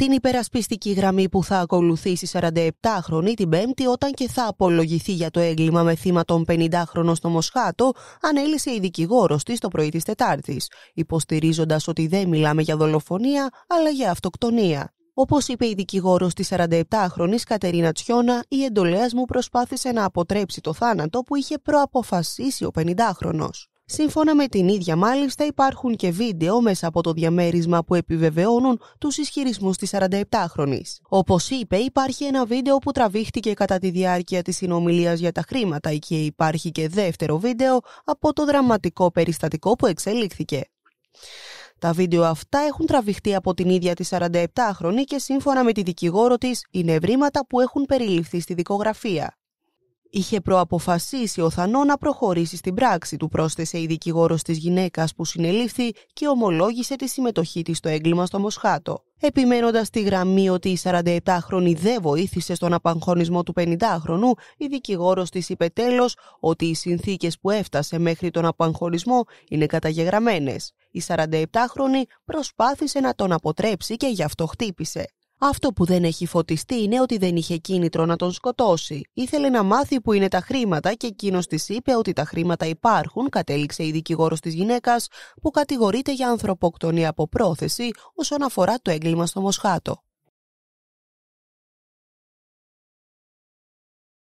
την υπερασπιστική γραμμή που θα ακολουθήσει 47χρονη την Πέμπτη όταν και θα απολογηθεί για το έγκλημα με θύμα των 50 χρονων στο Μοσχάτο, ανέλησε η δικηγόρος της το πρωί της Τετάρτης, υποστηρίζοντας ότι δεν μιλάμε για δολοφονία αλλά για αυτοκτονία. Όπως είπε η δικηγόρος της 47χρονη Κατερίνα Τσιώνα, η εντολέα μου προσπάθησε να αποτρέψει το θάνατο που είχε προαποφασίσει ο 50 χρονος Σύμφωνα με την ίδια μάλιστα υπάρχουν και βίντεο μέσα από το διαμέρισμα που επιβεβαιώνουν τους ισχυρισμούς της 47χρονης. Όπως είπε υπάρχει ένα βίντεο που τραβήχτηκε κατά τη διάρκεια της συνομιλίας για τα χρήματα και υπάρχει και δεύτερο βίντεο από το δραματικό περιστατικό που εξελίχθηκε. Τα βίντεο αυτά έχουν τραβηχτεί από την ίδια τη 47χρονη και σύμφωνα με τη δικηγόρο της είναι ευρήματα που έχουν περιληφθεί στη δικογραφία είχε προαποφασίσει ο Θανό να προχωρήσει στην πράξη του, πρόσθεσε η δικηγόρος της γυναίκας που συνελήφθη και ομολόγησε τη συμμετοχή της στο έγκλημα στο Μοσχάτο. Επιμένοντας τη γραμμή ότι η 47χρονη δεν βοήθησε στον απαγχωνισμό του 50χρονου, η δικηγόρος της είπε τέλος ότι οι συνθήκες που έφτασε μέχρι τον απαγχωνισμό είναι καταγεγραμμένες. Η 47χρονη προσπάθησε να τον αποτρέψει και γι' αυτό χτύπησε. Αυτό που δεν έχει φωτιστεί είναι ότι δεν είχε κίνητρο να τον σκοτώσει. Ήθελε να μάθει που είναι τα χρήματα και εκείνος της είπε ότι τα χρήματα υπάρχουν, κατέληξε η δικηγόρος της γυναίκας, που κατηγορείται για ανθρωποκτονία από πρόθεση όσον αφορά το έγκλημα στο Μοσχάτο.